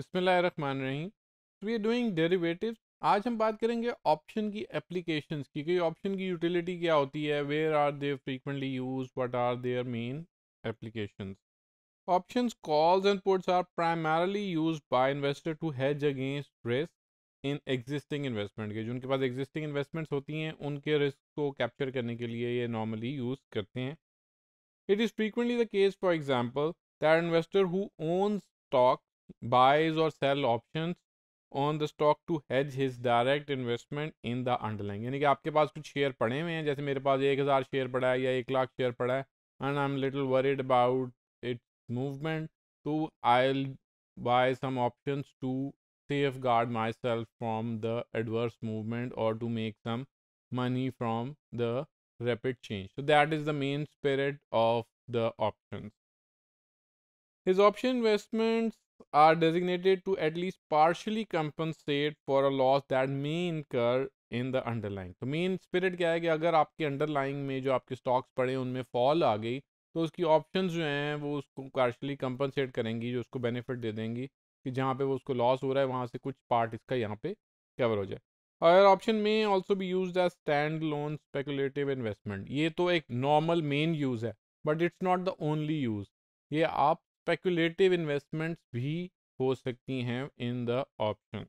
बिस्मिल्लाहिर्रहमानिर्रहीम we are doing derivatives आज हम बात करेंगे ऑप्शन की एप्लीकेशंस की कि ऑप्शन की यूटिलिटी क्या होती है where are they frequently used what are their main applications options calls and puts are primarily used by investor to hedge against risk in existing investment के जिनके पास एग्जिस्टिंग इन्वेस्टमेंट्स होती हैं उनके रिस्क को कैप्चर करने के लिए ये नॉर्मली यूज करते हैं it is frequently the case for example that investor who own stock buys or sell options on the stock to hedge his direct investment in the underlying यानी कि आपके पास कुछ शेयर पड़े हुए हैं जैसे मेरे पास एक हज़ार शेयर पड़ा है या एक लाख शेयर पड़ा है and I am little worried about its movement to I buy some option to safeguard myself from the adverse movement और to make some money from the rapid change so that is the main spirit of the option His option investments are designated to at least partially compensate for a loss that may incur in the underlying तो main spirit क्या है कि अगर आपके line में जो आपके stocks पड़े उनमें फॉल आ गई तो उसकी ऑप्शन जो हैं वो उसको पार्शली कम्पनसेट करेंगी जो उसको बेनिफिट दे देंगी कि जहाँ पे वो उसको लॉस हो रहा है वहाँ से कुछ पार्ट इसका यहाँ पे कवर हो जाए और ऑप्शन में ऑल्सो भी यूज है स्टैंड लोन स्पेकुलेटिव इन्वेस्टमेंट ये तो एक नॉर्मल मेन यूज़ है but it's not the only use ये आप स्पेकुलेटिव इन्वेस्टमेंट्स भी हो सकती हैं in the option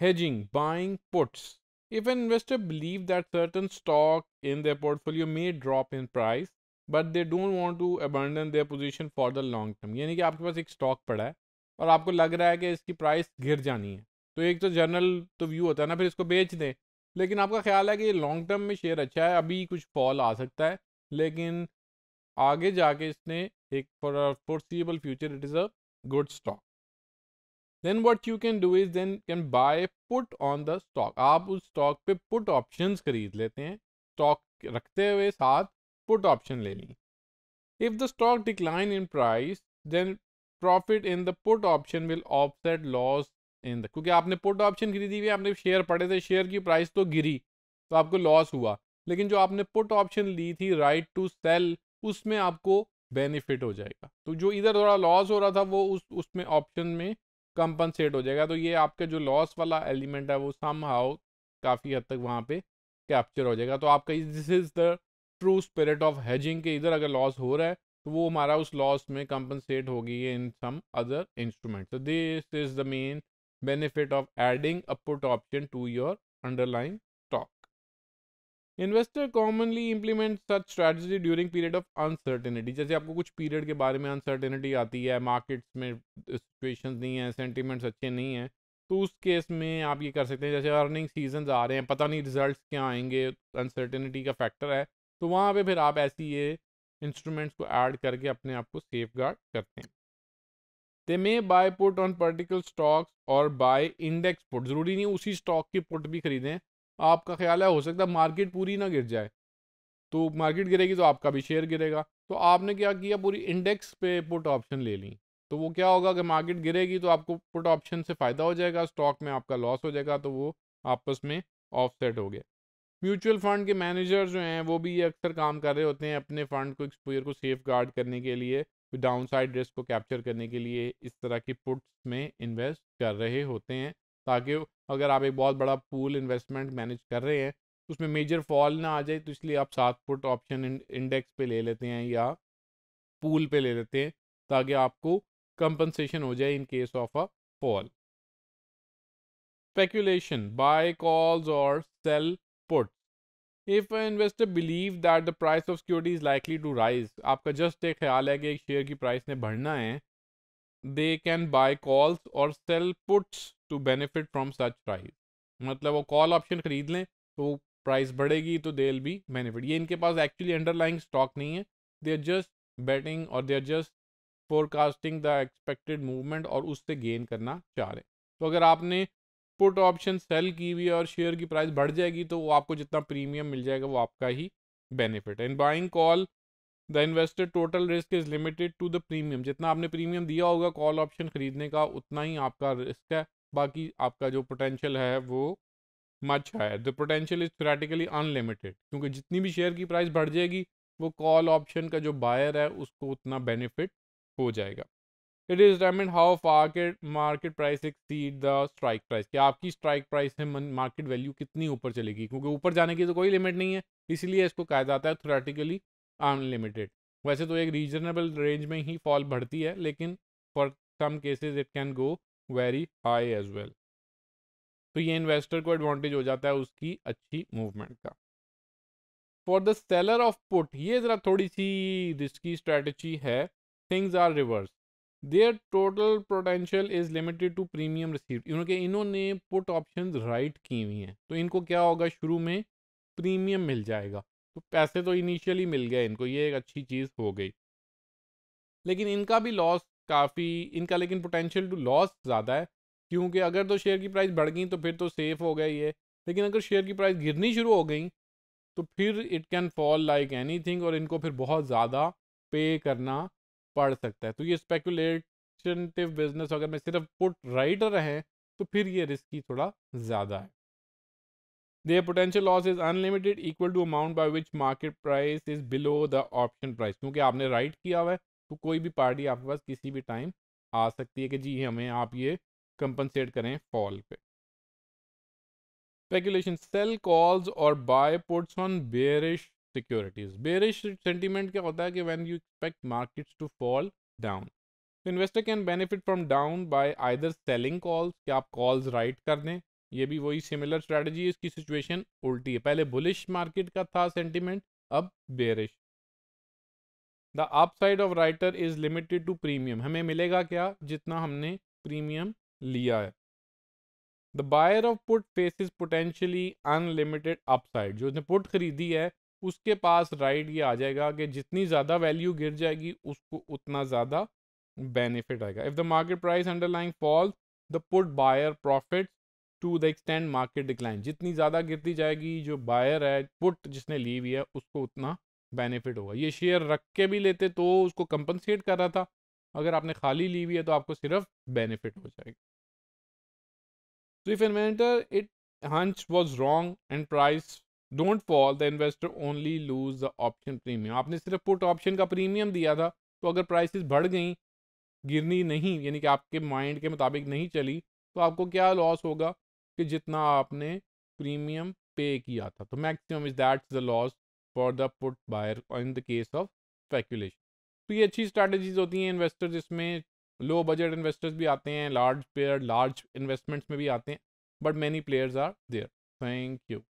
hedging buying puts if an investor believe that certain stock in their portfolio may drop in price but they don't want to abandon their position for the long term यानी कि आपके पास एक stock पड़ा है और आपको लग रहा है कि इसकी प्राइस गिर जानी है तो एक तो जनरल तो व्यू होता है ना फिर इसको बेच दें लेकिन आपका ख्याल है कि लॉन्ग टर्म में शेयर अच्छा है अभी कुछ फॉल आ सकता है लेकिन आगे जाके इसने एक for our foreseeable future it is a good stock then what you can do is then can buy put on the stock आप उस स्टॉक पे पुट ऑप्शन खरीद लेते हैं स्टॉक रखते हुए साथ पुट ऑप्शन ले ली if the stock decline in price then profit in the put option will offset loss in the क्योंकि आपने पुट ऑप्शन खरीदी हुई आपने शेयर पड़े थे शेयर की प्राइस तो गिरी तो आपको लॉस हुआ लेकिन जो आपने पुट ऑप्शन ली थी राइट टू सेल उसमें आपको बेनिफिट हो जाएगा तो जो इधर थोड़ा लॉस हो रहा था वो उस उसमें ऑप्शन में कंपनसेट हो जाएगा तो ये आपके जो लॉस वाला एलिमेंट है वो सम हाउ काफ़ी हद तक वहाँ पे कैप्चर हो जाएगा तो आपका this is the true spirit of hedging के इधर अगर लॉस हो रहा है तो वो हमारा उस लॉस में कंपनसेट होगी इन सम अदर इंस्ट्रूमेंट तो this is the main benefit of adding a put option to your underline investor commonly implement such strategy during period of uncertainty जैसे आपको कुछ पीरियड के बारे में अनसर्टेनिटी आती है मार्केट्स में सिचुएशंस नहीं है सेंटीमेंट्स अच्छे नहीं हैं तो उस केस में आप ये कर सकते हैं जैसे अर्निंग सीजन आ रहे हैं पता नहीं रिजल्ट क्या आएंगे अनसर्टेनिटी का फैक्टर है तो वहाँ पर फिर आप ऐसी ये इंस्ट्रूमेंट्स को ऐड करके अपने आप को सेफ गार्ड करते हैं they may buy put on particular stocks और बाय इंडेक्स पुट ज़रूरी नहीं उसी स्टॉक की पुट भी खरीदें आपका ख्याल है हो सकता है मार्केट पूरी ना गिर जाए तो मार्केट गिरेगी तो आपका भी शेयर गिरेगा तो आपने क्या किया पूरी इंडेक्स पे पुट ऑप्शन ले ली तो वो क्या होगा कि मार्केट गिरेगी तो आपको पुट ऑप्शन से फ़ायदा हो जाएगा स्टॉक में आपका लॉस हो जाएगा तो वो आपस में ऑफसेट हो गया म्यूचुअल फंड के मैनेजर जो हैं वो भी ये अक्सर काम कर रहे होते हैं अपने फंड को एक्सपोजर को सेफ गार्ड करने के लिए डाउन साइड रिस्क को कैप्चर करने के लिए इस तरह की पुट्स में इन्वेस्ट कर रहे होते हैं ताकि अगर आप एक बहुत बड़ा पूल इन्वेस्टमेंट मैनेज कर रहे हैं तो उसमें मेजर फॉल ना आ जाए तो इसलिए आप सात फुट ऑप्शन इंडेक्स पे ले लेते हैं या पूल पे ले लेते हैं ताकि आपको कंपनसेशन हो जाए in case of a fall speculation buy calls और sell put if investor believe that the price of security is likely to rise आपका जस्ट एक ख्याल है कि एक शेयर की प्राइस ने बढ़ना है दे कैन बाय कॉल्स और sell puts to benefit from such price मतलब वो कॉल ऑप्शन ख़रीद लें तो प्राइस बढ़ेगी तो दे भी बी बेनिफिट ये इनके पास एक्चुअली अंडरलाइंग स्टॉक नहीं है दे आर जस्ट बैटिंग और they are just forecasting the expected movement और उससे गेन करना चाह रहे हैं तो अगर आपने पुट ऑप्शन सेल की हुई और शेयर की प्राइस बढ़ जाएगी तो वो आपको जितना प्रीमियम मिल जाएगा वो आपका ही benefit and buying call the invested total risk is limited to the premium जितना आपने प्रीमियम दिया होगा कॉल ऑप्शन खरीदने का उतना ही आपका रिस्क है बाकी आपका जो पोटेंशियल है वो मच है the potential is theoretically unlimited क्योंकि जितनी भी शेयर की प्राइस बढ़ जाएगी वो कॉल ऑप्शन का जो बायर है उसको उतना बेनिफिट हो जाएगा it is them how far market price exceed the strike price कि आपकी स्ट्राइक प्राइस से मार्केट वैल्यू कितनी ऊपर चलेगी क्योंकि ऊपर जाने की तो कोई लिमिट नहीं है इसलिए इसको कहा जाता है थोरेटिकली अनलिमिटेड वैसे तो एक रीजनेबल रेंज में ही फॉल बढ़ती है लेकिन for some cases it can go very high as well तो ये इन्वेस्टर को एडवांटेज हो जाता है उसकी अच्छी मूवमेंट का for the seller of put ये ज़रा थोड़ी सी रिस्की स्ट्रेटेजी है things are reverse their total potential is limited to premium receive क्योंकि इन्होंने पुट ऑप्शन राइट की हुई हैं तो इनको क्या होगा शुरू में प्रीमियम मिल जाएगा तो पैसे तो इनिशियली मिल गए इनको ये एक अच्छी चीज़ हो गई लेकिन इनका भी लॉस काफ़ी इनका लेकिन पोटेंशियल टू लॉस ज़्यादा है क्योंकि अगर तो शेयर की प्राइस बढ़ गई तो फिर तो सेफ़ हो गया ये लेकिन अगर शेयर की प्राइस गिरनी शुरू हो गई तो फिर it can fall like any और इनको फिर बहुत ज़्यादा पे करना पड़ सकता है तो ये स्पेकुलेटिव बिजनेस अगर मैं सिर्फ पुट राइटर रहें तो फिर ये रिस्की थोड़ा ज़्यादा है their potential loss is unlimited equal to amount by which market price is below the option price क्योंकि आपने राइट किया हुआ है तो कोई भी पार्टी आपके पास किसी भी टाइम आ सकती है कि जी हमें आप ये कंपनसेट करें फॉल पे स्पेकुलेशन सेल कॉल्स और buy puts on bearish securities bearish sentiment क्या होता है कि when you expect markets to fall down investor can benefit from down by either selling calls कि आप कॉल्स राइट कर दें ये भी वही सिमिलर स्ट्रैटेजी है इसकी सिचुएशन उल्टी है पहले बुलिश मार्केट का था सेंटिमेंट अब bearish the upside of writer is limited to premium हमें मिलेगा क्या जितना हमने प्रीमियम लिया है the buyer of put is potentially unlimited upside जो उसने पुट खरीदी है उसके पास राइट ये आ जाएगा कि जितनी ज़्यादा वैल्यू गिर जाएगी उसको उतना ज़्यादा बेनिफिट आएगा if the market price underlying fall the put buyer profit to the extent market decline जितनी ज़्यादा गिरती जाएगी जो बायर है पुट जिसने ली हुई है उसको उतना बेनिफिट होगा ये शेयर रख के भी लेते तो उसको कंपनसेट कर रहा था अगर आपने खाली ली हुई है तो आपको सिर्फ बेनिफिट हो जाएगा तो if investor it hunch was wrong and price don't fall the investor only lose the option premium आपने सिर्फ पुट ऑप्शन का प्रीमियम दिया था तो अगर प्राइसेस बढ़ गई गिरनी नहीं यानी कि आपके माइंड के मुताबिक नहीं चली तो आपको क्या लॉस होगा कि जितना आपने प्रीमियम पे किया था तो maximum is that the loss for the put buyer in the case of speculation तो ये अच्छी स्ट्रेटजीज होती हैं इन्वेस्टर्स इसमें लो बजट इन्वेस्टर्स भी आते हैं लार्ज प्लेयर लार्ज इन्वेस्टमेंट्स में भी आते हैं but many players are there thank you